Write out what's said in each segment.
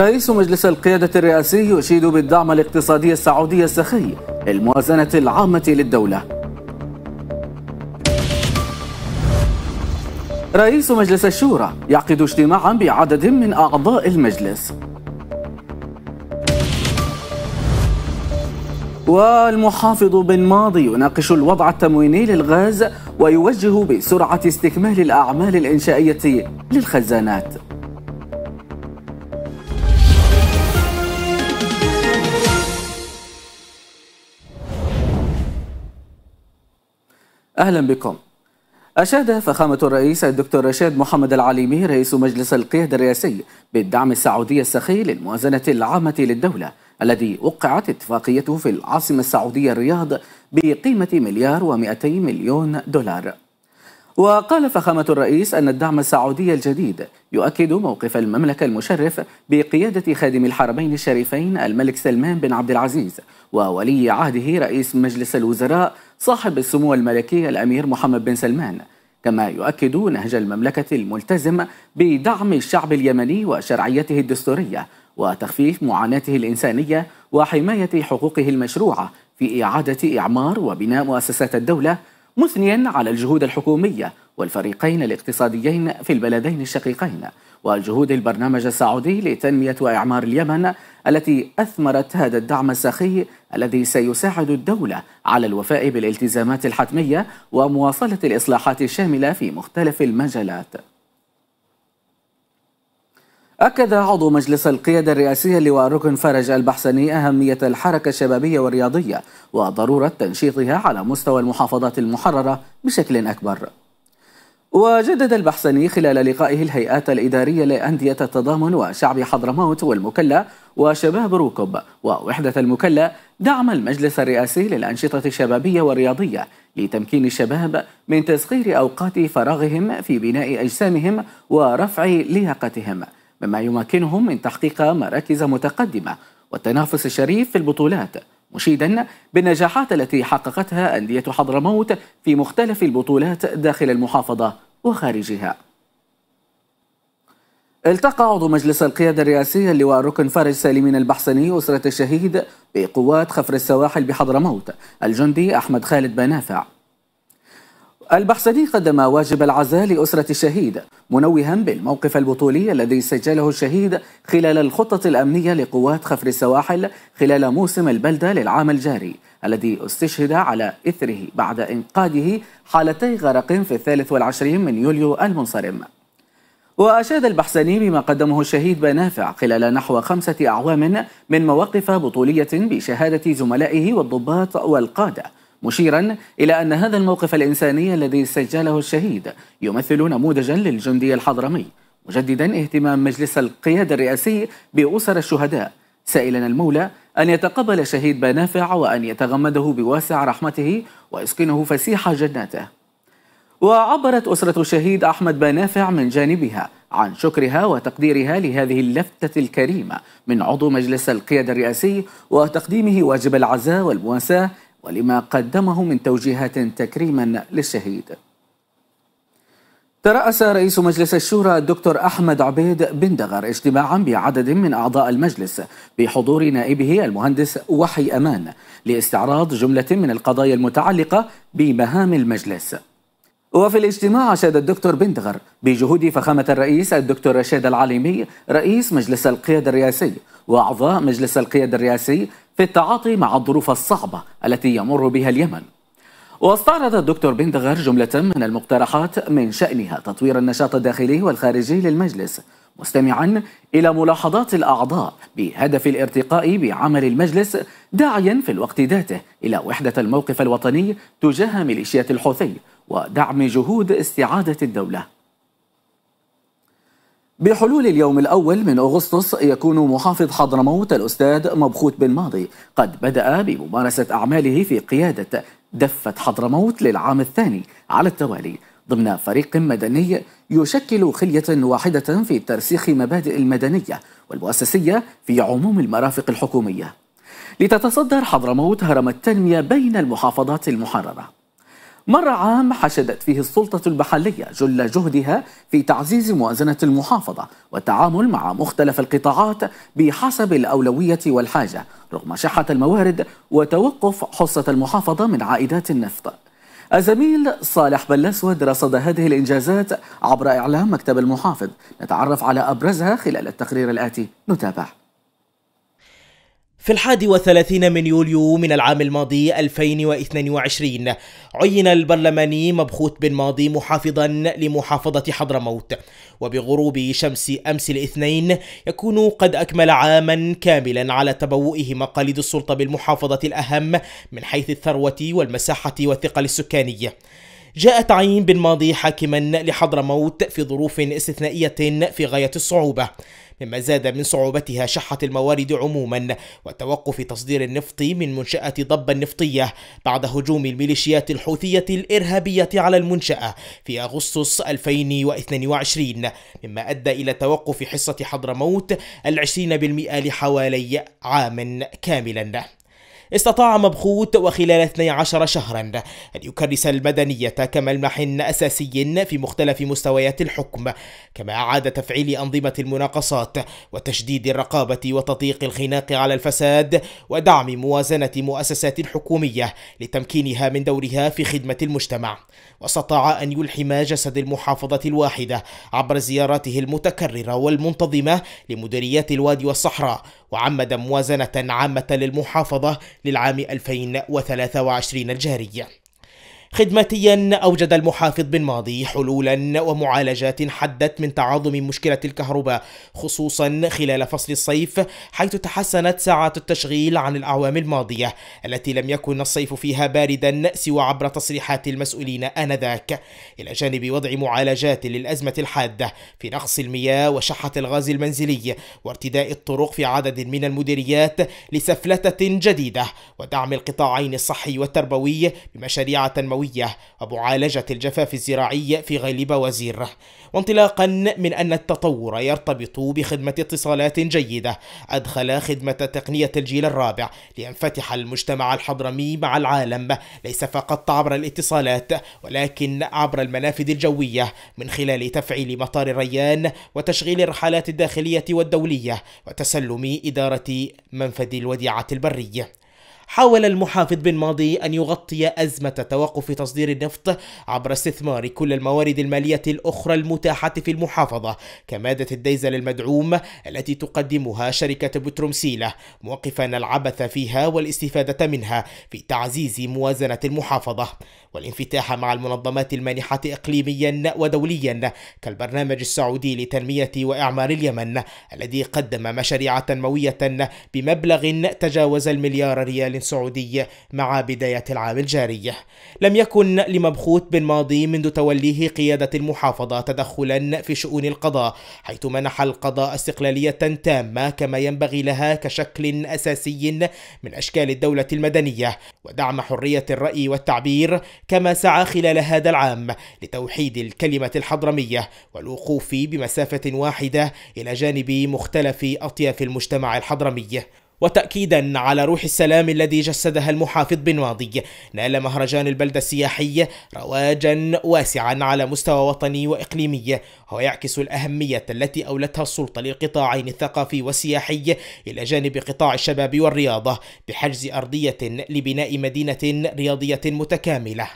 رئيس مجلس القيادة الرئاسي يشيد بالدعم الاقتصادي السعودي السخي للموازنة العامة للدولة رئيس مجلس الشورى يعقد اجتماعا بعدد من أعضاء المجلس والمحافظ بن ماضي يناقش الوضع التمويني للغاز ويوجه بسرعة استكمال الأعمال الإنشائية للخزانات أهلا بكم أشاد فخامة الرئيس الدكتور رشاد محمد العليمي رئيس مجلس القيادة الرئاسي بالدعم السعودي السخي للموازنة العامة للدولة الذي وقعت اتفاقيته في العاصمة السعودية الرياض بقيمة مليار و200 مليون دولار وقال فخامة الرئيس أن الدعم السعودي الجديد يؤكد موقف المملكة المشرف بقيادة خادم الحرمين الشريفين الملك سلمان بن عبد العزيز وولي عهده رئيس مجلس الوزراء صاحب السمو الملكي الأمير محمد بن سلمان كما يؤكد نهج المملكة الملتزم بدعم الشعب اليمني وشرعيته الدستورية وتخفيف معاناته الإنسانية وحماية حقوقه المشروعة في إعادة إعمار وبناء مؤسسات الدولة مثنيا على الجهود الحكومية والفريقين الاقتصاديين في البلدين الشقيقين وجهود البرنامج السعودي لتنمية وإعمار اليمن التي أثمرت هذا الدعم السخي الذي سيساعد الدولة على الوفاء بالالتزامات الحتمية ومواصلة الإصلاحات الشاملة في مختلف المجالات أكد عضو مجلس القيادة الرئاسية لواء ركن فرج البحسني أهمية الحركة الشبابية والرياضية وضرورة تنشيطها على مستوى المحافظات المحررة بشكل أكبر وجدد البحسني خلال لقائه الهيئات الإدارية لأندية التضامن وشعب حضرموت والمكلا وشباب روكب ووحدة المكلا دعم المجلس الرئاسي للأنشطة الشبابية والرياضية لتمكين الشباب من تسخير أوقات فراغهم في بناء أجسامهم ورفع لياقتهم مما يمكنهم من تحقيق مراكز متقدمة والتنافس الشريف في البطولات مشيدا بالنجاحات التي حققتها أندية حضرموت في مختلف البطولات داخل المحافظة وخارجها التقى عضو مجلس القيادة الرئاسي اللواء ركن فارس سالمين البحسني أسرة الشهيد بقوات خفر السواحل بحضرموت الجندي أحمد خالد بنافع البحسني قدم واجب العزاء لأسرة الشهيد منوها بالموقف البطولي الذي سجله الشهيد خلال الخطة الأمنية لقوات خفر السواحل خلال موسم البلدة للعام الجاري الذي استشهد على إثره بعد إنقاذه حالتي غرق في الثالث والعشرين من يوليو المنصرم وأشاد البحسني بما قدمه الشهيد بنافع خلال نحو خمسة أعوام من مواقف بطولية بشهادة زملائه والضباط والقادة مشيرا إلى أن هذا الموقف الإنساني الذي سجله الشهيد يمثل نموذجا للجندي الحضرمي مجددا اهتمام مجلس القيادة الرئاسي بأسر الشهداء سائلا المولى أن يتقبل شهيد بنافع وأن يتغمده بواسع رحمته ويسكنه فسيح جناته وعبرت أسرة الشهيد أحمد بنافع من جانبها عن شكرها وتقديرها لهذه اللفتة الكريمة من عضو مجلس القيادة الرئاسي وتقديمه واجب العزاء والمواساة ولما قدمه من توجيهات تكريما للشهيد ترأس رئيس مجلس الشورى الدكتور أحمد عبيد بن دغر اجتماعا بعدد من أعضاء المجلس بحضور نائبه المهندس وحي أمان لاستعراض جملة من القضايا المتعلقة بمهام المجلس وفي الاجتماع أشاد الدكتور بندغر بجهود فخامة الرئيس الدكتور رشيد العليمي رئيس مجلس القيادة الرئاسي وأعضاء مجلس القيادة الرئاسي في التعاطي مع الظروف الصعبة التي يمر بها اليمن واستعرض الدكتور بندغر جملة من المقترحات من شأنها تطوير النشاط الداخلي والخارجي للمجلس مستمعا إلى ملاحظات الأعضاء بهدف الارتقاء بعمل المجلس داعيا في الوقت ذاته إلى وحدة الموقف الوطني تجاه ميليشيات الحوثي ودعم جهود استعادة الدولة بحلول اليوم الأول من أغسطس يكون محافظ حضرموت الأستاذ مبخوت بن ماضي قد بدأ بممارسة أعماله في قيادة دفة حضرموت للعام الثاني على التوالي ضمن فريق مدني يشكل خلية واحدة في ترسيخ مبادئ المدنية والمؤسسية في عموم المرافق الحكومية لتتصدر حضرموت هرم التنمية بين المحافظات المحررة مر عام حشدت فيه السلطة المحلية جل جهدها في تعزيز موازنة المحافظة والتعامل مع مختلف القطاعات بحسب الأولوية والحاجة رغم شحة الموارد وتوقف حصة المحافظة من عائدات النفط الزميل صالح بلسود رصد هذه الإنجازات عبر إعلام مكتب المحافظ نتعرف على أبرزها خلال التقرير الآتي نتابع في الحادي وثلاثين من يوليو من العام الماضي 2022 عين البرلماني مبخوت بن ماضي محافظا لمحافظة حضرموت وبغروب شمس أمس الاثنين يكون قد أكمل عاما كاملا على تبوئه مقاليد السلطة بالمحافظة الأهم من حيث الثروة والمساحة والثقل السكانية جاء تعيين بن ماضي حاكما لحضرموت في ظروف استثنائية في غاية الصعوبة مما زاد من صعوبتها شحة الموارد عموما وتوقف تصدير النفط من منشأة ضب النفطية بعد هجوم الميليشيات الحوثية الإرهابية على المنشأة في أغسطس 2022 مما أدى إلى توقف حصة حضرموت العشرين بالمئة لحوالي عام كاملا استطاع مبخوت وخلال 12 شهرا أن يكرس المدنية كملمح أساسي في مختلف مستويات الحكم كما أعاد تفعيل أنظمة المناقصات وتشديد الرقابة وتضييق الخناق على الفساد ودعم موازنة مؤسسات حكومية لتمكينها من دورها في خدمة المجتمع واستطاع أن يلحم جسد المحافظة الواحدة عبر زياراته المتكررة والمنتظمة لمديريات الوادي والصحراء وعمد موازنة عامة للمحافظة للعام 2023 الجاري خدماتيا أوجد المحافظ بن ماضي حلولا ومعالجات حدت من تعاظم مشكلة الكهرباء خصوصا خلال فصل الصيف حيث تحسنت ساعات التشغيل عن الأعوام الماضية التي لم يكن الصيف فيها باردا سوى عبر تصريحات المسؤولين آنذاك إلى جانب وضع معالجات للأزمة الحادة في نقص المياه وشحة الغاز المنزلي وارتداء الطرق في عدد من المديريات لسفلتة جديدة ودعم القطاعين الصحي والتربوي بمشاريع تنموية الحيوية ومعالجة الجفاف الزراعي في غالب وزير وانطلاقا من أن التطور يرتبط بخدمة اتصالات جيدة أدخل خدمة تقنية الجيل الرابع لينفتح المجتمع الحضرمي مع العالم ليس فقط عبر الاتصالات ولكن عبر المنافذ الجوية من خلال تفعيل مطار الريان وتشغيل الرحلات الداخلية والدولية وتسلم إدارة منفذ الوديعة البرية حاول المحافظ بن ماضي أن يغطي أزمة توقف تصدير النفط عبر استثمار كل الموارد المالية الأخرى المتاحة في المحافظة كمادة الديزل المدعوم التي تقدمها شركة بترومسيلة موقفا العبث فيها والاستفادة منها في تعزيز موازنة المحافظة والانفتاح مع المنظمات المانحة إقليميا ودوليا كالبرنامج السعودي لتنمية وإعمار اليمن الذي قدم مشاريع تنموية بمبلغ تجاوز المليار ريال سعودي مع بداية العام الجاري لم يكن لمبخوت بن ماضي منذ توليه قيادة المحافظة تدخلا في شؤون القضاء حيث منح القضاء استقلالية تامة كما ينبغي لها كشكل أساسي من أشكال الدولة المدنية ودعم حرية الرأي والتعبير كما سعى خلال هذا العام لتوحيد الكلمة الحضرمية والوقوف بمسافة واحدة إلى جانب مختلف أطياف المجتمع الحضرمي وتأكيدا على روح السلام الذي جسدها المحافظ بن واضي نال مهرجان البلدة السياحي رواجا واسعا على مستوى وطني وإقليمي ويعكس الأهمية التي أولتها السلطة للقطاعين الثقافي والسياحي إلى جانب قطاع الشباب والرياضة بحجز أرضية لبناء مدينة رياضية متكاملة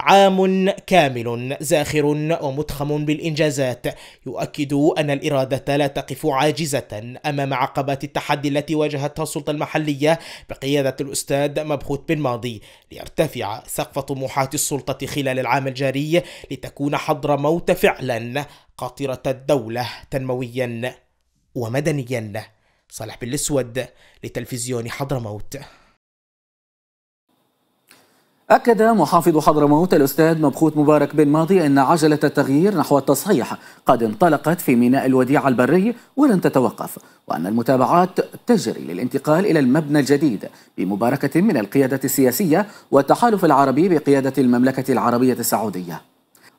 عام كامل زاخر ومتخم بالإنجازات يؤكد أن الإرادة لا تقف عاجزة أمام عقبات التحدي التي واجهتها السلطة المحلية بقيادة الأستاذ مبخوت بن ماضي ليرتفع سقف طموحات السلطة خلال العام الجاري لتكون حضرموت فعلا قاطرة الدولة تنمويا ومدنيا صالح بن الأسود لتلفزيون حضرموت أكد محافظ حضرموت الأستاذ مبخوت مبارك بن ماضي أن عجلة التغيير نحو التصحيح قد انطلقت في ميناء الوديعة البري ولن تتوقف وأن المتابعات تجري للانتقال إلى المبنى الجديد بمباركة من القيادة السياسية والتحالف العربي بقيادة المملكة العربية السعودية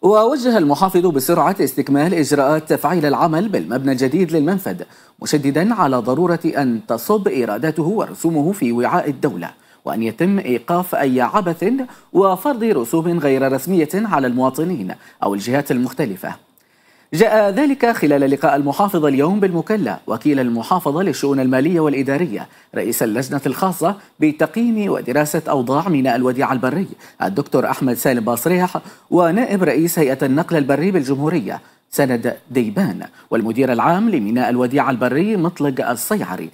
ووجه المحافظ بسرعة استكمال إجراءات تفعيل العمل بالمبنى الجديد للمنفذ مشددا على ضرورة أن تصب إيراداته ورسومه في وعاء الدولة وأن يتم إيقاف أي عبث وفرض رسوم غير رسمية على المواطنين أو الجهات المختلفة جاء ذلك خلال لقاء المحافظ اليوم بالمكلا وكيل المحافظة للشؤون المالية والإدارية رئيس اللجنة الخاصة بتقييم ودراسة أوضاع ميناء الوديع البري الدكتور أحمد سالم باصريح ونائب رئيس هيئة النقل البري بالجمهورية سند ديبان والمدير العام لميناء الوديع البري مطلق الصيعري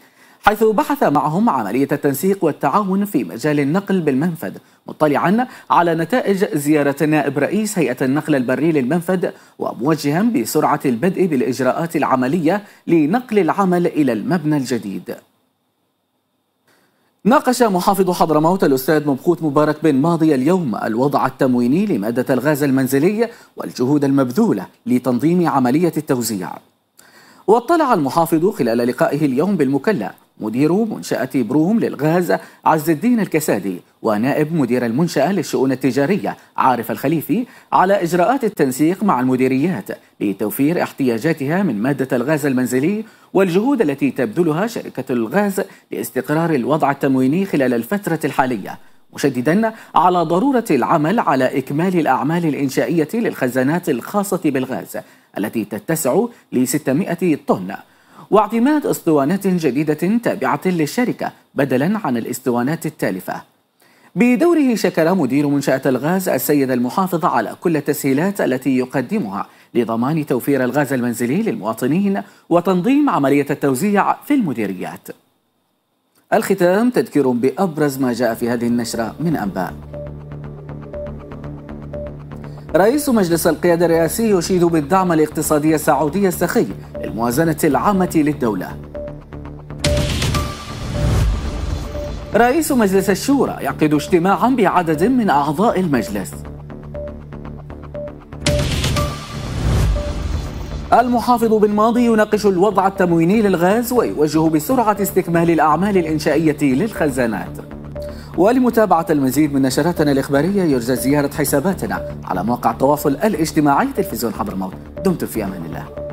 حيث بحث معهم عملية التنسيق والتعاون في مجال النقل بالمنفذ مطلعا على نتائج زيارة نائب رئيس هيئة النقل البري للمنفذ وموجها بسرعة البدء بالإجراءات العملية لنقل العمل إلى المبنى الجديد ناقش محافظ حضرموت الأستاذ مبخوت مبارك بن ماضي اليوم الوضع التمويني لمادة الغاز المنزلي والجهود المبذولة لتنظيم عملية التوزيع واطلع المحافظ خلال لقائه اليوم بالمكلا مدير منشأة بروم للغاز عز الدين الكسادي ونائب مدير المنشأة للشؤون التجارية عارف الخليفي على إجراءات التنسيق مع المديريات لتوفير احتياجاتها من مادة الغاز المنزلي والجهود التي تبذلها شركة الغاز لاستقرار الوضع التمويني خلال الفترة الحالية مشددا على ضرورة العمل على إكمال الأعمال الإنشائية للخزانات الخاصة بالغاز التي تتسع ل 600 طن واعتماد اسطوانات جديدة تابعة للشركة بدلا عن الاسطوانات التالفة بدوره شكر مدير منشأة الغاز السيد المحافظ على كل التسهيلات التي يقدمها لضمان توفير الغاز المنزلي للمواطنين وتنظيم عملية التوزيع في المديريات الختام تذكير بأبرز ما جاء في هذه النشرة من أنباء رئيس مجلس القيادة الرئاسي يشيد بالدعم الاقتصادي السعودي السخي الموازنة العامة للدولة رئيس مجلس الشورى يعقد اجتماعا بعدد من أعضاء المجلس المحافظ بالماضي يناقش الوضع التمويني للغاز ويوجه بسرعة استكمال الأعمال الإنشائية للخزانات ولمتابعة المزيد من نشراتنا الإخبارية يرجى زيارة حساباتنا على موقع التواصل الاجتماعي تلفزيون حضرموت دمتم في أمان الله